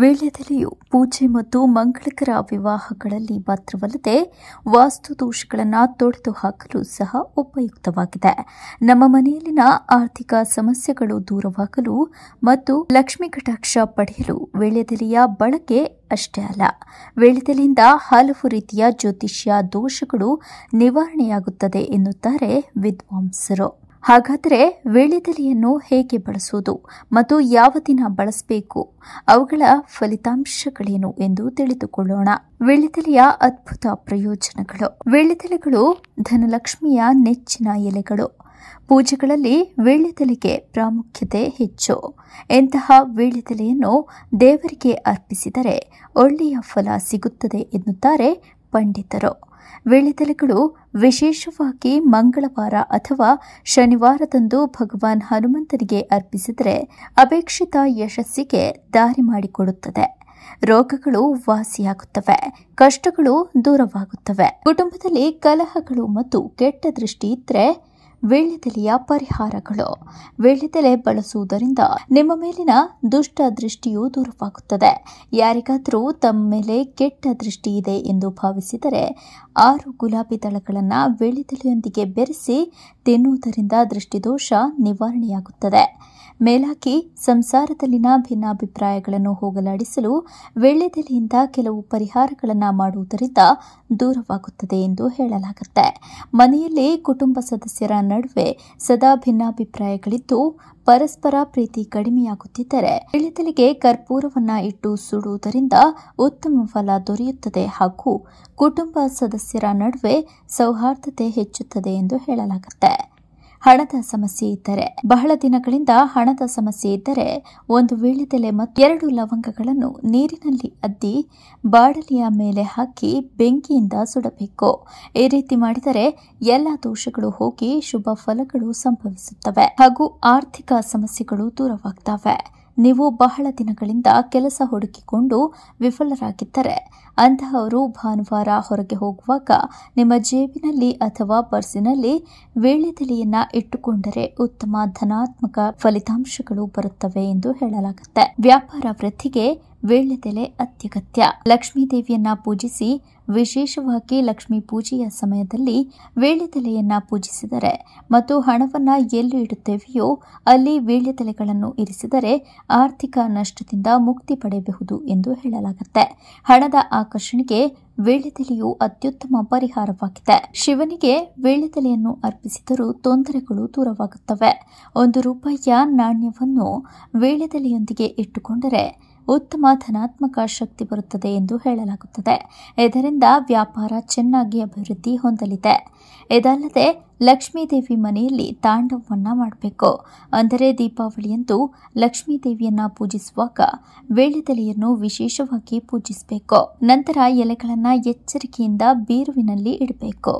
ವೀಳ್ಯದಲ್ಲಿಯೂ ಪೂಜೆ ಮತ್ತು ಮಂಗಳಕರ ವಿವಾಹಗಳಲ್ಲಿ ಮಾತ್ರವಲ್ಲದೆ ವಾಸ್ತು ದೋಷಗಳನ್ನು ತೊಡೆದು ಹಾಕಲು ಸಹ ಉಪಯುಕ್ತವಾಗಿದೆ ನಮ್ಮ ಮನೆಯಲ್ಲಿನ ಆರ್ಥಿಕ ಸಮಸ್ಯೆಗಳು ದೂರವಾಗಲು ಮತ್ತು ಲಕ್ಷ್ಮಿ ಕಟಾಕ್ಷ ಪಡೆಯಲು ವೇಳ್ಯದೆಲೆಯ ಬಳಕೆ ಅಷ್ಟೇ ಅಲ್ಲ ವೇಳ್ಯದೆಲೆಯಿಂದ ಹಲವು ರೀತಿಯ ಜ್ಯೋತಿಷ್ಯ ದೋಷಗಳು ನಿವಾರಣೆಯಾಗುತ್ತದೆ ಎನ್ನುತ್ತಾರೆ ವಿದ್ವಾಂಸರು ಹಾಗಾದರೆ ವೀಳ್ಯದೆಲೆಯನ್ನು ಹೇಗೆ ಬಳಸುವುದು ಮತ್ತು ಯಾವ ದಿನ ಬಳಸಬೇಕು ಅವುಗಳ ಫಲಿತಾಂಶಗಳೇನು ಎಂದು ತಿಳಿದುಕೊಳ್ಳೋಣ ವೀಳ್ಯದೆಲೆಯ ಅದ್ಭುತ ಪ್ರಯೋಜನಗಳು ವೀಳ್ಯದೆಲೆಗಳು ಧನಲಕ್ಷ್ಮಿಯ ನೆಚ್ಚಿನ ಎಲೆಗಳು ಪೂಜೆಗಳಲ್ಲಿ ವೀಳ್ಯದೆಲೆಗೆ ಪ್ರಾಮುಖ್ಯತೆ ಹೆಚ್ಚು ಎಂತಹ ವೀಳ್ಯದೆಲೆಯನ್ನು ದೇವರಿಗೆ ಅರ್ಪಿಸಿದರೆ ಒಳ್ಳೆಯ ಫಲ ಸಿಗುತ್ತದೆ ಎನ್ನುತ್ತಾರೆ ಪಂಡಿತರು ವೇಳೆದೆಲೆಗಳು ವಿಶೇಷವಾಗಿ ಮಂಗಳವಾರ ಅಥವಾ ಶನಿವಾರದಂದು ಭಗವಾನ್ ಹನುಮಂತನಿಗೆ ಅರ್ಪಿಸಿದರೆ ಅಪೇಕ್ಷಿತ ಯಶಸ್ಸಿಗೆ ದಾರಿ ಮಾಡಿಕೊಡುತ್ತದೆ ರೋಗಗಳು ವಾಸಿಯಾಗುತ್ತವೆ ಕಷ್ಟಗಳು ದೂರವಾಗುತ್ತವೆ ಕುಟುಂಬದಲ್ಲಿ ಕಲಹಗಳು ಮತ್ತು ಕೆಟ್ಟ ದೃಷ್ಟಿ ಇದ್ರೆ ವೇಳ್ಯದೆಲೆಯ ಪರಿಹಾರಗಳು ವೇಳೆದೆಲೆ ಬಳಸುವುದರಿಂದ ನಿಮ್ಮ ಮೇಲಿನ ದುಷ್ಟ ದೃಷ್ಟಿಯು ದೂರವಾಗುತ್ತದೆ ಯಾರಿಗಾದರೂ ತಮ್ಮ ಮೇಲೆ ಕೆಟ್ಟ ದೃಷ್ಟಿ ಇದೆ ಎಂದು ಭಾವಿಸಿದರೆ ಆರು ಗುಲಾಬಿ ದಳಗಳನ್ನು ವೀಳ್ಯದೆಲೆಯೊಂದಿಗೆ ಬೆರೆಸಿ ತಿನ್ನುವುದರಿಂದ ದೃಷ್ಟಿದೋಷ ನಿವಾರಣೆಯಾಗುತ್ತದೆ ಮೇಲಾಗಿ ಸಂಸಾರದಲ್ಲಿನ ಭಿನ್ನಾಭಿಪ್ರಾಯಗಳನ್ನು ಹೋಗಲಾಡಿಸಲು ವೇಳ್ಯದೆಲೆಯಿಂದ ಕೆಲವು ಪರಿಹಾರಗಳನ್ನು ಮಾಡುವುದರಿಂದ ದೂರವಾಗುತ್ತದೆ ಎಂದು ಹೇಳಲಾಗುತ್ತೆ ಮನೆಯಲ್ಲಿ ಕುಟುಂಬ ಸದಸ್ಯರ ನಡುವೆ ಸದಾ ಭಿನ್ನಾಭಿಪ್ರಾಯಗಳಿದ್ದು ಪರಸ್ಪರ ಪ್ರೀತಿ ಕಡಿಮೆಯಾಗುತ್ತಿದ್ದರೆ ಇಳಿತಲಿಗೆ ಕರ್ಪೂರವನ್ನ ಇಟ್ಟು ಸುಡುವುದರಿಂದ ಉತ್ತಮ ಫಲ ದೊರೆಯುತ್ತದೆ ಹಾಗೂ ಕುಟುಂಬ ಸದಸ್ಯರ ನಡುವೆ ಸೌಹಾರ್ದತೆ ಹೆಚ್ಚುತ್ತದೆ ಎಂದು ಹೇಳಲಾಗುತ್ತೆ ಹಣದ ಸಮಸ್ಯೆ ಇದ್ದರೆ ಬಹಳ ದಿನಗಳಿಂದ ಹಣದ ಸಮಸ್ಯೆ ಇದ್ದರೆ ಒಂದು ವೀಳ್ಯದೆಲೆ ಮತ್ತು ಎರಡು ಲವಂಗಗಳನ್ನು ನೀರಿನಲ್ಲಿ ಅದ್ದಿ ಬಾಡಲಿಯ ಮೇಲೆ ಹಾಕಿ ಬೆಂಕಿಯಿಂದ ಸುಡಬೇಕು ಈ ರೀತಿ ಮಾಡಿದರೆ ಎಲ್ಲ ದೋಷಗಳು ಹೋಗಿ ಶುಭ ಫಲಗಳು ಸಂಭವಿಸುತ್ತವೆ ಹಾಗೂ ಆರ್ಥಿಕ ಸಮಸ್ಯೆಗಳು ದೂರವಾಗ್ತವೆ ನೀವು ಬಹಳ ದಿನಗಳಿಂದ ಕೆಲಸ ಹುಡುಕಿಕೊಂಡು ವಿಫಲರಾಗಿದ್ದರೆ ಅಂತಹವರು ಭಾನುವಾರ ಹೊರಗೆ ಹೋಗುವಾಗ ನಿಮ್ಮ ಜೇಬಿನಲ್ಲಿ ಅಥವಾ ಪರ್ಸಿನಲ್ಲಿ ವೇಳೆದೆಲೆಯನ್ನ ಇಟ್ಟುಕೊಂಡರೆ ಉತ್ತಮ ಧನಾತ್ಮಕ ಫಲಿತಾಂಶಗಳು ಬರುತ್ತವೆ ಎಂದು ಹೇಳಲಾಗುತ್ತೆ ವ್ಯಾಪಾರ ವೃದ್ಧಿಗೆ ವೀಳ್ಯದೆಲೆ ಅತ್ಯಗತ್ಯ ಲಕ್ಷ್ಮೀ ದೇವಿಯನ್ನ ಪೂಜಿಸಿ ವಿಶೇಷವಾಗಿ ಲಕ್ಷ್ಮೀ ಪೂಜೆಯ ಸಮಯದಲ್ಲಿ ವೀಳ್ಯದೆಲೆಯನ್ನ ಪೂಜಿಸಿದರೆ ಮತ್ತು ಹಣವನ್ನು ಎಲ್ಲಿ ಇಡುತ್ತೇವೆಯೋ ಅಲ್ಲಿ ವೀಳ್ಯದೆಲೆಗಳನ್ನು ಇರಿಸಿದರೆ ಆರ್ಥಿಕ ನಷ್ಟದಿಂದ ಮುಕ್ತಿ ಪಡೆಯಬಹುದು ಎಂದು ಹೇಳಲಾಗುತ್ತೆ ಹಣದ ಆಕರ್ಷಣೆಗೆ ವೀಳ್ಯದೆಲೆಯು ಅತ್ಯುತ್ತಮ ಪರಿಹಾರವಾಗಿದೆ ಶಿವನಿಗೆ ವೀಳ್ಯದೆಲೆಯನ್ನು ಅರ್ಪಿಸಿದರೂ ತೊಂದರೆಗಳು ದೂರವಾಗುತ್ತವೆ ಒಂದು ರೂಪಾಯಿಯ ನಾಣ್ಯವನ್ನು ವೀಳ್ಯದೆಲೆಯೊಂದಿಗೆ ಇಟ್ಟುಕೊಂಡರೆ ಉತ್ತಮ ಧನಾತ್ಮಕ ಶಕ್ತಿ ಬರುತ್ತದೆ ಎಂದು ಹೇಳಲಾಗುತ್ತದೆ ಇದರಿಂದ ವ್ಯಾಪಾರ ಚೆನ್ನಾಗಿ ಅಭಿವೃದ್ಧಿ ಹೊಂದಲಿದೆ ಇದಲ್ಲದೆ ಲಕ್ಷ್ಮೀದೇವಿ ಮನೆಯಲ್ಲಿ ತಾಂಡವವನ್ನು ಮಾಡಬೇಕು ಅಂದರೆ ದೀಪಾವಳಿಯಂದು ಲಕ್ಷ್ಮೀದೇವಿಯನ್ನು ಪೂಜಿಸುವಾಗ ವೇಳೆದೆಲೆಯನ್ನು ವಿಶೇಷವಾಗಿ ಪೂಜಿಸಬೇಕು ನಂತರ ಎಲೆಗಳನ್ನು ಎಚ್ಚರಿಕೆಯಿಂದ ಬೀರುವಿನಲ್ಲಿ ಇಡಬೇಕು